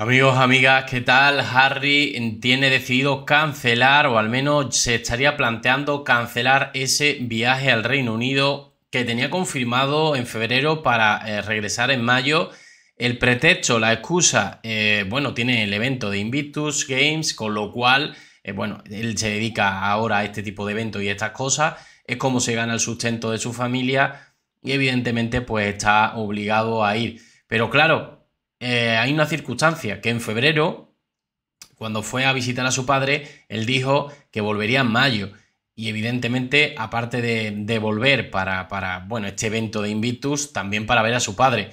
Amigos, amigas, ¿qué tal? Harry tiene decidido cancelar, o al menos se estaría planteando cancelar ese viaje al Reino Unido que tenía confirmado en febrero para eh, regresar en mayo. El pretexto, la excusa, eh, bueno, tiene el evento de Invictus Games, con lo cual, eh, bueno, él se dedica ahora a este tipo de eventos y estas cosas, es como se gana el sustento de su familia y evidentemente pues está obligado a ir. Pero claro, eh, hay una circunstancia, que en febrero, cuando fue a visitar a su padre, él dijo que volvería en mayo. Y evidentemente, aparte de, volver para, bueno, este evento de Invictus, también para ver a su padre.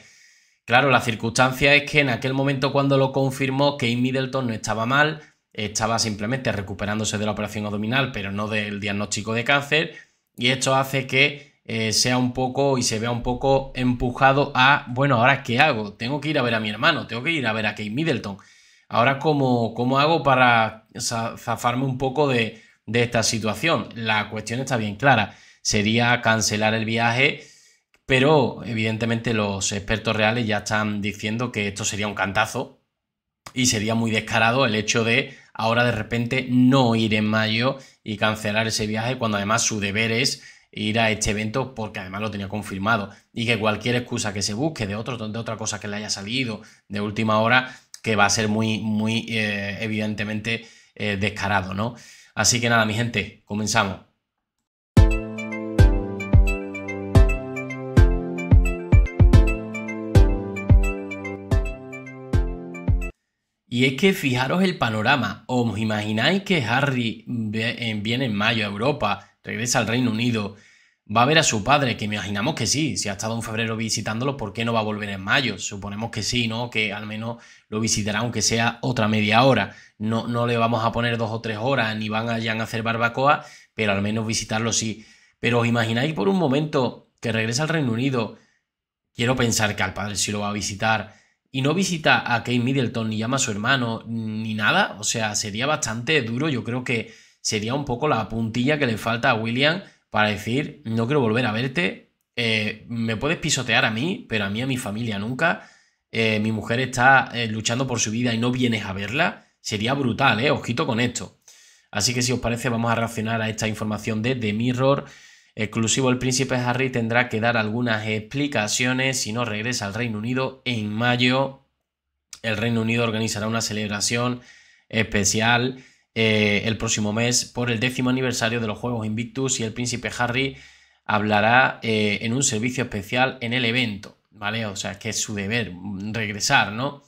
Claro, la circunstancia es que en aquel momento cuando lo confirmó, Kate Middleton no estaba mal, estaba simplemente recuperándose de la operación abdominal, pero no del diagnóstico de cáncer, y esto hace que eh, sea un poco y se vea un poco empujado a, bueno, ahora qué hago? Tengo que ir a ver a mi hermano, tengo que ir a ver a Kate Middleton. Ahora, ¿cómo, cómo hago para zafarme un poco de esta situación? La cuestión está bien clara. Sería cancelar el viaje pero evidentemente los expertos reales ya están diciendo que esto sería un cantazo y sería muy descarado el hecho de ahora de repente no ir en mayo y cancelar ese viaje cuando además su deber es ir a este evento porque además lo tenía confirmado y que cualquier excusa que se busque de otro, de otra cosa que le haya salido de última hora, que va a ser muy, muy eh, evidentemente eh, descarado, ¿no? Así que nada, mi gente, comenzamos. Y es que fijaros el panorama. ¿Os imagináis que Harry viene en mayo a Europa regresa al Reino Unido, va a ver a su padre, que imaginamos que sí, si ha estado en febrero visitándolo, ¿por qué no va a volver en mayo? Suponemos que sí, ¿no? Que al menos lo visitará aunque sea otra media hora. No, no le vamos a poner dos o tres horas, ni van allá a hacer barbacoa, pero al menos visitarlo sí. Pero os imagináis por un momento que regresa al Reino Unido, quiero pensar que al padre sí lo va a visitar, y no visita a Kate Middleton, ni llama a su hermano, ni nada, o sea, sería bastante duro, yo creo que sería un poco la puntilla que le falta a William para decir, no quiero volver a verte, eh, me puedes pisotear a mí, pero a mí, a mi familia nunca. Eh, mi mujer está eh, luchando por su vida y no vienes a verla. Sería brutal, ¿eh? Ojito con esto. Así que si os parece, vamos a reaccionar a esta información de The Mirror. Exclusivo, el príncipe Harry tendrá que dar algunas explicaciones si no regresa al Reino Unido en mayo. El Reino Unido organizará una celebración especial eh, el próximo mes por el décimo aniversario de los Juegos Invictus y el príncipe Harry hablará eh, en un servicio especial en el evento, ¿vale? O sea, que es su deber regresar, ¿no?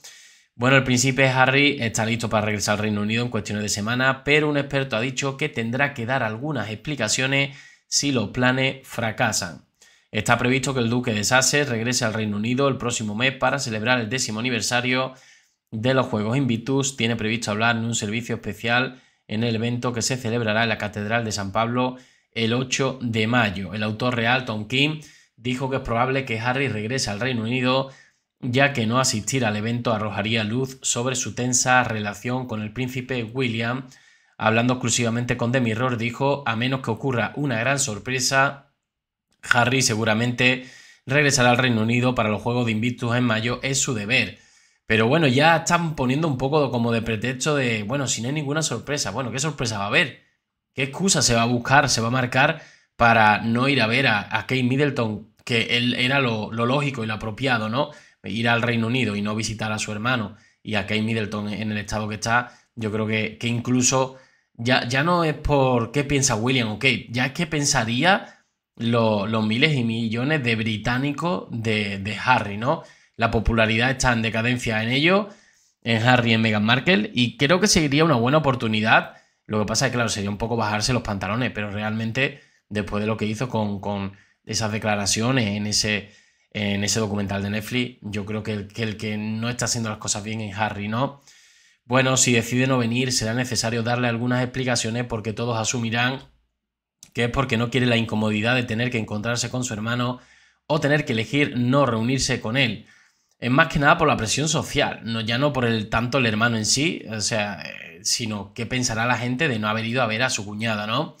Bueno, el príncipe Harry está listo para regresar al Reino Unido en cuestiones de semana, pero un experto ha dicho que tendrá que dar algunas explicaciones si los planes fracasan. Está previsto que el duque de Sussex regrese al Reino Unido el próximo mes para celebrar el décimo aniversario de los Juegos. Invitus tiene previsto hablar en un servicio especial en el evento que se celebrará en la Catedral de San Pablo el 8 de mayo. El autor real, Tom Kim... dijo que es probable que Harry regrese al Reino Unido, ya que no asistir al evento arrojaría luz sobre su tensa relación con el príncipe William. Hablando exclusivamente con The Mirror, dijo, a menos que ocurra una gran sorpresa, Harry seguramente regresará al Reino Unido para los Juegos de Invictus en mayo, es su deber. Pero bueno, ya están poniendo un poco como de pretexto de, bueno, si no ninguna sorpresa, bueno, ¿qué sorpresa va a haber? ¿Qué excusa se va a buscar, se va a marcar para no ir a ver a, Kate Middleton, que él era lo, lógico y lo apropiado, ¿no? Ir al Reino Unido y no visitar a su hermano y a Kate Middleton en el estado que está, yo creo que, incluso ya, ya, no es por qué piensa William o Kate, ya es que pensaría los miles y millones de británicos de, de Harry, ¿no? la popularidad está en decadencia en ello, en Harry y en Meghan Markle, y creo que sería una buena oportunidad. Lo que pasa es que, claro, sería un poco bajarse los pantalones, pero realmente, después de lo que hizo con, esas declaraciones en ese, en ese documental de Netflix, yo creo que el, que no está haciendo las cosas bien en Harry, ¿no? Bueno, si decide no venir, será necesario darle algunas explicaciones porque todos asumirán que es porque no quiere la incomodidad de tener que encontrarse con su hermano o tener que elegir no reunirse con él es más que nada por la presión social, no, ya no por el tanto el hermano en sí, o sea, eh, sino qué pensará la gente de no haber ido a ver a su cuñada, ¿no?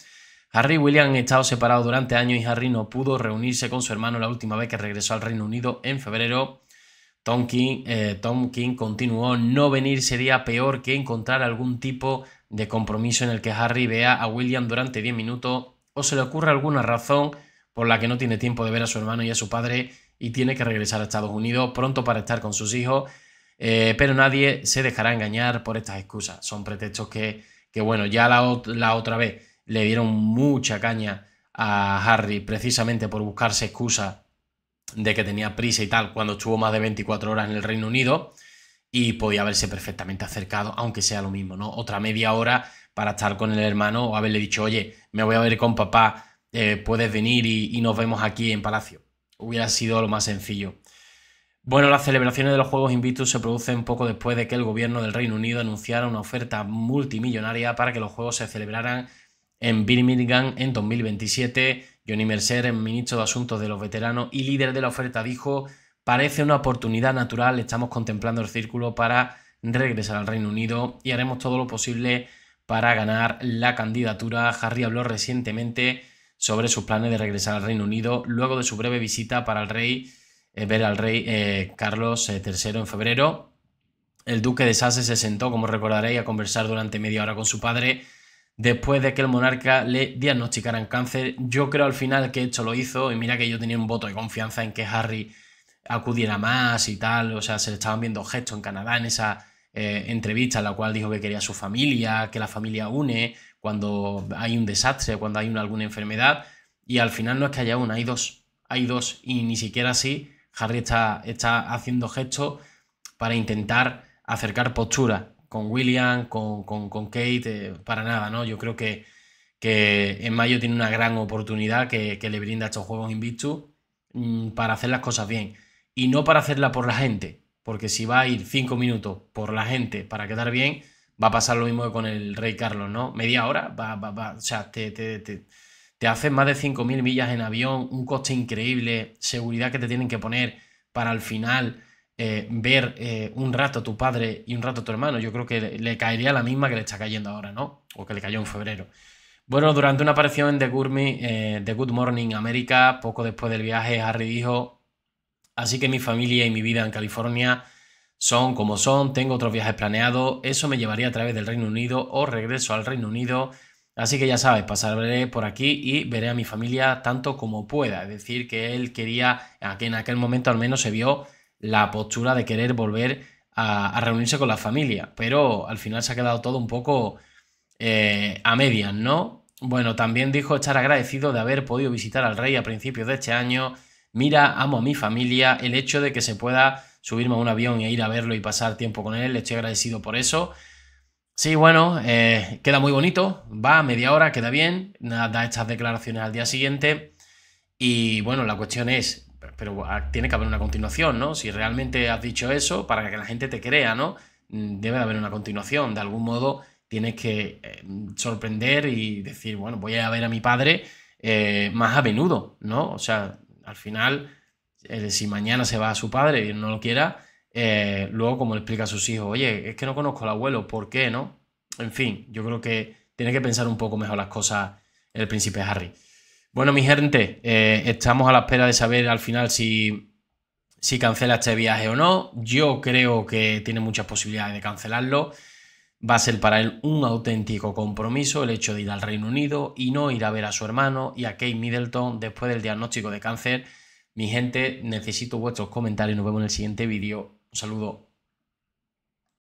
Harry y William han estado separados durante años y Harry no pudo reunirse con su hermano la última vez que regresó al Reino Unido en febrero. Tom King, eh, Tom King continuó, no venir sería peor que encontrar algún tipo de compromiso en el que Harry vea a William durante 10 minutos o se le ocurra alguna razón por la que no tiene tiempo de ver a su hermano y a su padre y tiene que regresar a Estados Unidos pronto para estar con sus hijos, eh, pero nadie se dejará engañar por estas excusas. Son pretextos que, bueno, ya la, otra vez le dieron mucha caña a Harry precisamente por buscarse excusas de que tenía prisa y tal cuando estuvo más de 24 horas en el Reino Unido y podía haberse perfectamente acercado, aunque sea lo mismo, ¿no? Otra media hora para estar con el hermano o haberle dicho, oye, me voy a ver con papá, eh, puedes venir y nos vemos aquí en Palacio hubiera sido lo más sencillo. Bueno, las celebraciones de los Juegos Invictus se producen poco después de que el gobierno del Reino Unido anunciara una oferta multimillonaria para que los Juegos se celebraran en Birmingham en 2027. Johnny Mercer, el ministro de Asuntos de los Veteranos y líder de la oferta, dijo, parece una oportunidad natural, estamos contemplando el círculo para regresar al Reino Unido y haremos todo lo posible para ganar la candidatura. Harry habló recientemente sobre sus planes de regresar al Reino Unido luego de su breve visita para el rey, eh, ver al rey eh, Carlos III eh, en febrero. El duque de Sasse se sentó, como recordaréis, a conversar durante media hora con su padre después de que el monarca le diagnosticaran cáncer. Yo creo al final que esto lo hizo y mira que yo tenía un voto de confianza en que Harry acudiera más y tal, o sea, se le estaban viendo gestos en Canadá en esa entrevista en la cual dijo que quería su familia, que la familia une, cuando hay un desastre, cuando hay una, alguna enfermedad, y al final no es que haya una, hay dos, hay dos, y ni siquiera así Harry está, haciendo gestos para intentar acercar postura con William, con, Kate, eh, para nada, ¿no? Yo creo que, en mayo tiene una gran oportunidad que, le brinda estos Juegos Invictus mm, para hacer las cosas bien y no para hacerla por la gente, porque si va a ir cinco minutos por la gente para quedar bien, va a pasar lo mismo que con el Rey Carlos, ¿no? Media hora, o sea, te, te, haces más de 5.000 millas en avión, un coste increíble, seguridad que te tienen que poner para al final eh, ver eh, un rato a tu padre y un rato a tu hermano. Yo creo que le, caería la misma que le está cayendo ahora, ¿no? O que le cayó en febrero. Bueno, durante una aparición en The eh, The Good Morning America, poco después del viaje, Harry dijo, así que mi familia y mi vida en California son como son, tengo otros viajes planeados, eso me llevaría a través del Reino Unido o regreso al Reino Unido. Así que ya sabes, pasaré por aquí y veré a mi familia tanto como pueda. Es decir, que él quería, que en aquel momento al menos se vio la postura de querer volver a, reunirse con la familia, pero al final se ha quedado todo un poco eh, a medias, ¿no? Bueno, también dijo estar agradecido de haber podido visitar al rey a principios de este año mira, amo a mi familia, el hecho de que se pueda subirme a un avión e ir a verlo y pasar tiempo con él, le estoy agradecido por eso. Sí, bueno, eh, queda muy bonito, va a media hora, queda bien, da estas declaraciones al día siguiente y bueno, la cuestión es, pero ah, tiene que haber una continuación, ¿no? Si realmente has dicho eso, para que la gente te crea, ¿no? Mm, debe de haber una continuación, de algún modo tienes que eh, sorprender y decir, bueno, voy a ver a mi padre eh, más a menudo, ¿no? O sea, al final, eh, si mañana se va a su padre y no lo quiera, eh, luego como le explica a sus hijos, oye, es que no conozco al abuelo, ¿por qué no? En fin, yo creo que tiene que pensar un poco mejor las cosas el príncipe Harry. Bueno, mi gente, eh, estamos a la espera de saber al final si, si cancela este viaje o no. Yo creo que tiene muchas posibilidades de cancelarlo. Va a ser para él un auténtico compromiso el hecho de ir al Reino Unido y no ir a ver a su hermano y a Kate Middleton después del diagnóstico de cáncer. Mi gente, necesito vuestros comentarios. Nos vemos en el siguiente vídeo. Un saludo.